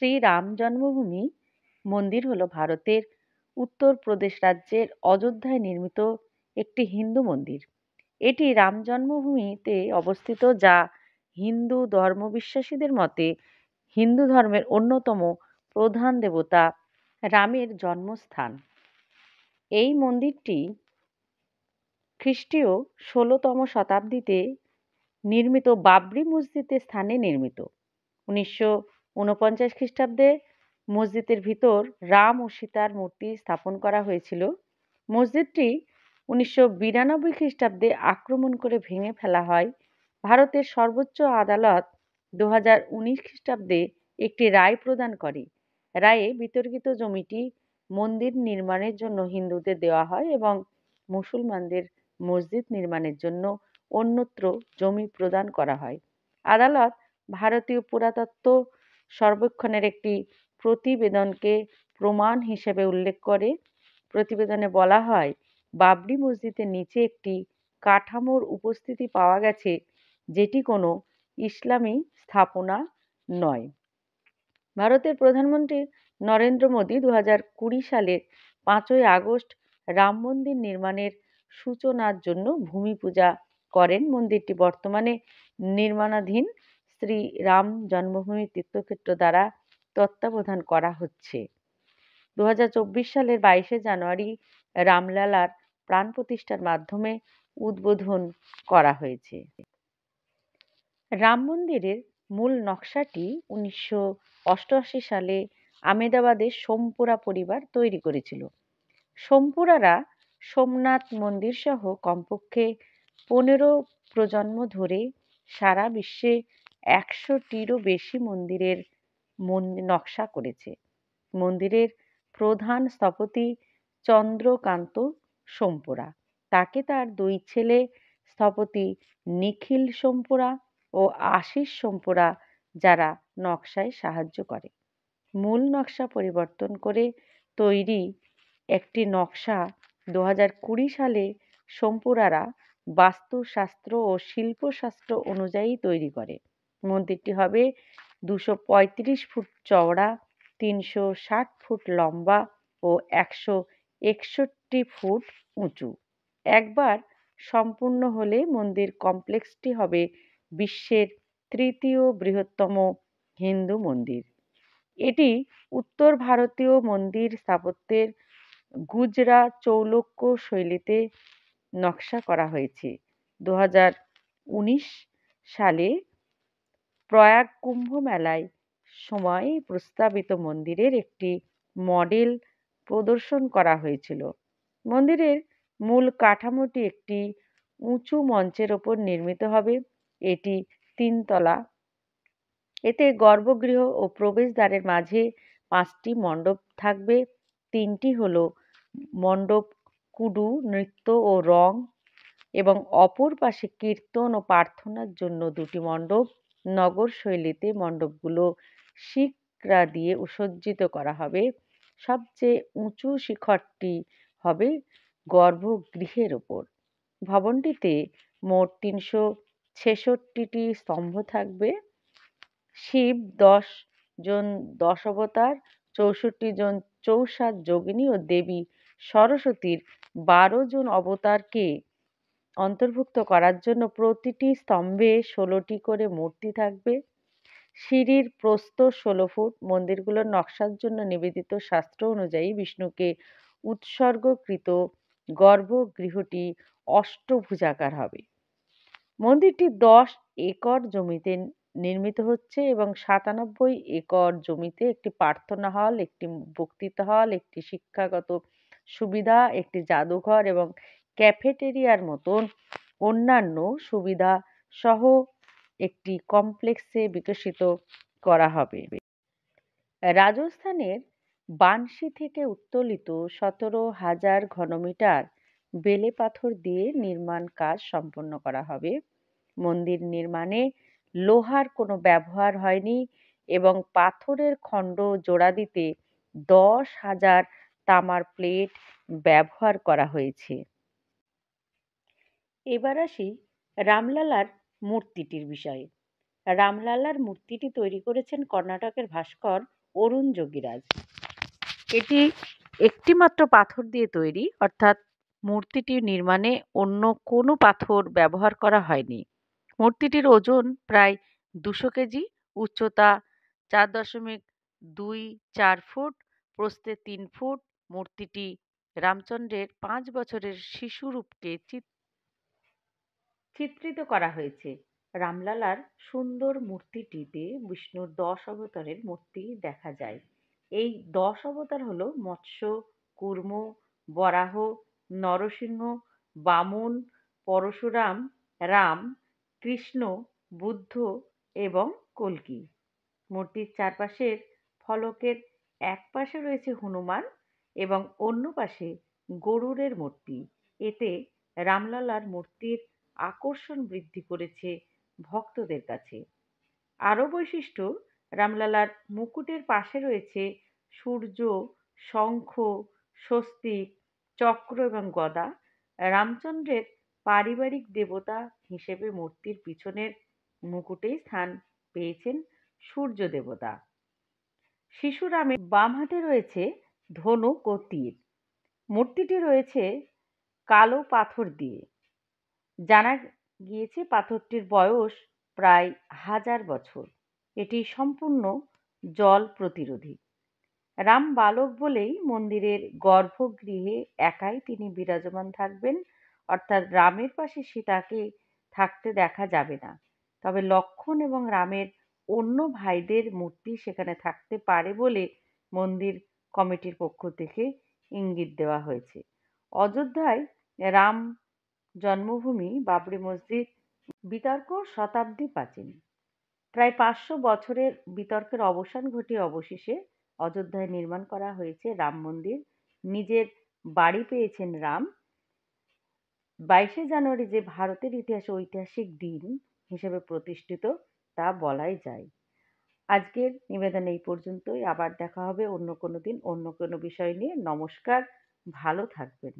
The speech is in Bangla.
শ্রীরাম জন্মভূমি মন্দির হল ভারতের উত্তরপ্রদেশ রাজ্যের অযোধ্যায় নির্মিত একটি হিন্দু মন্দির এটি রাম জন্মভূমিতে অবস্থিত যা হিন্দু ধর্মবিশ্বাসীদের মতে হিন্দু ধর্মের অন্যতম প্রধান দেবতা রামের জন্মস্থান এই মন্দিরটি খ্রিস্টীয় ষোলোতম শতাব্দীতে নির্মিত বাবরি মসজিদের স্থানে নির্মিত উনিশশো ঊনপঞ্চাশ খ্রিস্টাব্দে মসজিদের ভিতর রাম ও সীতার মূর্তি স্থাপন করা হয়েছিল মসজিদটি উনিশশো বিরানব্বই খ্রিস্টাব্দে আক্রমণ করে ভেঙে ফেলা হয় ভারতের সর্বোচ্চ আদালত দু হাজার উনিশ খ্রিস্টাব্দে একটি রায় প্রদান করে রায়ে বিতর্কিত জমিটি মন্দির নির্মাণের জন্য হিন্দুদের দেওয়া হয় এবং মুসলমানদের মসজিদ নির্মাণের জন্য অন্যত্র জমি প্রদান করা হয় আদালত ভারতীয় পুরাতত্ত্ব সর্বেক্ষণের একটি প্রতিবেদনকে প্রমাণ হিসেবে উল্লেখ করে প্রতিবেদনে বলা হয় বাবরি মসজিদের নিচে একটি কাঠামোর উপস্থিতি পাওয়া গেছে যেটি কোনো ইসলামী স্থাপনা নয় ভারতের প্রধানমন্ত্রী নরেন্দ্র মোদী দু হাজার কুড়ি সালের পাঁচই আগস্ট রাম মন্দির নির্মাণের সূচনার জন্য ভূমি পূজা করেন মন্দিরটি বর্তমানে নির্মাণাধীন শ্রী রাম জন্মভূমি তীর্থক্ষেত্র দ্বারা তত্ত্বাবধান করা হচ্ছে। দু সালের বাইশে জানুয়ারি রামলালার প্রাণ প্রতিষ্ঠার মাধ্যমে উদ্বোধন করা হয়েছে। রাম মন্দিরের মূল নকশাটি উনিশশো অষ্টআশি সালে আমেদাবাদের সোমপুরা পরিবার তৈরি করেছিল। সোমপুরারা সোমনাথ মন্দির সহ কমপক্ষে পনেরো প্রজন্ম ধরে সারা বিশ্বে একশোটিরও বেশি মন্দিরের নকশা করেছে মন্দিরের প্রধান স্থপতি চন্দ্রকান্ত সোমপুরা তাকে তার দুই ছেলে স্থপতি নিখিল সোমপুরা ও আশিস সোমপুরা যারা নকশায় সাহায্য করে মূল নকশা পরিবর্তন করে তৈরি একটি নকশা দু সালে সোমপুরারা বাস্তুশাস্ত্র ও শিল্পশাস্ত্র অনুযায়ী তৈরি করে মন্দিরটি হবে দুশো পঁয়ত্রিশ ফুট চওড়া তিনশো ষাট ফুট লম্বা ও একশো একষট্টি ফুট উঁচু একবার সম্পূর্ণ হলে মন্দির কমপ্লেক্সটি হবে বিশ্বের তৃতীয় বৃহত্তম হিন্দু মন্দির এটি উত্তর ভারতীয় মন্দির স্থাপত্যের গুজরা চৌলক্য শৈলীতে নকশা করা হয়েছে দু সালে প্রয়াগ কুম্ভ মেলায় সময় প্রস্তাবিত মন্দিরের একটি মডেল প্রদর্শন করা হয়েছিল মন্দিরের মূল কাঠামোটি একটি উঁচু মঞ্চের ওপর নির্মিত হবে এটি তিনতলা এতে গর্ভগৃহ ও প্রবেশদ্বারের মাঝে পাঁচটি মণ্ডপ থাকবে তিনটি হল মণ্ডপ কুডু নৃত্য ও রং এবং অপর পাশে কীর্তন ও প্রার্থনার জন্য দুটি মণ্ডপ নগর শৈলীতে মণ্ডপগুলো শিখরা দিয়ে উসজ্জিত করা হবে সবচেয়ে উঁচু শিখরটি হবে গর্ভগৃহের ওপর ভবনটিতে মোট তিনশো ছেষট্টিটি স্তম্ভ থাকবে শিব দশ জন দশ অবতার চৌষট্টি জন চৌষাট যোগিনী ও দেবী সরস্বতীর বারো জন অবতারকে অন্তর্ভুক্ত করার জন্য প্রতিটি স্তম্ভে ষোলোটি করে মূর্তি থাকবে সিঁড়ির প্রস্থ ষোলো ফুট মন্দিরগুলোর নকশার জন্য নিবেদিত শাস্ত্র অনুযায়ী বিষ্ণুকে উৎসর্গকৃত গর্ভগৃহটি অষ্টভুজাকার হবে মন্দিরটি দশ একর জমিতে নির্মিত হচ্ছে এবং সাতানব্বই একর জমিতে একটি প্রার্থনা হল একটি বক্তৃতা হল একটি শিক্ষাগত সুবিধা একটি জাদুঘর এবং ক্যাফেটেরিয়ার মতন অন্যান্য সুবিধা সহ একটি কমপ্লেক্সে বিকশিত করা হবে রাজস্থানের বানসি থেকে উত্তোলিত সতেরো হাজার ঘনমিটার বেলে পাথর দিয়ে নির্মাণ কাজ সম্পন্ন করা হবে মন্দির নির্মাণে লোহার কোনো ব্যবহার হয়নি এবং পাথরের খণ্ড জোড়া দিতে দশ হাজার তামার প্লেট ব্যবহার করা হয়েছে এবার আসি রামলালার মূর্তিটির বিষয়ে রামলালার মূর্তিটি তৈরি করেছেন কর্ণাটকের ভাস্কর অরুণ যোগীরাজ এটি একটিমাত্র পাথর দিয়ে তৈরি অর্থাৎ মূর্তিটি নির্মাণে অন্য কোনো পাথর ব্যবহার করা হয়নি মূর্তিটির ওজন প্রায় দুশো কেজি উচ্চতা চার দশমিক দুই চার ফুট প্রস্থে তিন ফুট মূর্তিটি রামচন্দ্রের পাঁচ বছরের শিশুরূপকে চিত চিত্রিত করা হয়েছে রামলালার সুন্দর মূর্তিটিতে বিষ্ণুর দশ অবতারের মূর্তি দেখা যায় এই দশ অবতার হলো মৎস্য কুর্ম বরাহ নরসিংহ বামন পরশুরাম রাম কৃষ্ণ বুদ্ধ এবং কল্কি মূর্তির চারপাশের ফলকের এক পাশে রয়েছে হনুমান এবং অন্য পাশে গরুরের মূর্তি এতে রামলালার মূর্তির আকর্ষণ বৃদ্ধি করেছে ভক্তদের কাছে আরও বৈশিষ্ট্য রামলালার মুকুটের পাশে রয়েছে সূর্য শঙ্খ স্বস্তিক চক্র এবং গদা রামচন্দ্রের পারিবারিক দেবতা হিসেবে মূর্তির পিছনের মুকুটেই স্থান পেয়েছেন সূর্য দেবতা শিশুরামে বাম হাতে রয়েছে ধনুক ও তীর মূর্তিটি রয়েছে কালো পাথর দিয়ে জানা গিয়েছে পাথরটির বয়স প্রায় হাজার বছর এটি সম্পূর্ণ জল প্রতিরোধী রাম বালক বলেই মন্দিরের গর্ভগৃহে একাই তিনি বিরাজমান থাকবেন অর্থাৎ রামের পাশে সীতাকে থাকতে দেখা যাবে না তবে লক্ষণ এবং রামের অন্য ভাইদের মূর্তি সেখানে থাকতে পারে বলে মন্দির কমিটির পক্ষ থেকে ইঙ্গিত দেওয়া হয়েছে অযোধ্যায় রাম জন্মভূমি বাবরি মসজিদ বিতর্ক শতাব্দী প্রাচীন প্রায় পাঁচশো বছরের বিতর্কের অবসান ঘটে অবশেষে অযোধ্যায় নির্মাণ করা হয়েছে রাম মন্দির নিজের বাড়ি পেয়েছেন রাম বাইশে জানুয়ারি যে ভারতের ইতিহাসে ঐতিহাসিক দিন হিসেবে প্রতিষ্ঠিত তা বলাই যায় আজকের নিবেদন এই পর্যন্তই আবার দেখা হবে অন্য কোনো দিন অন্য কোনো বিষয় নিয়ে নমস্কার ভালো থাকবেন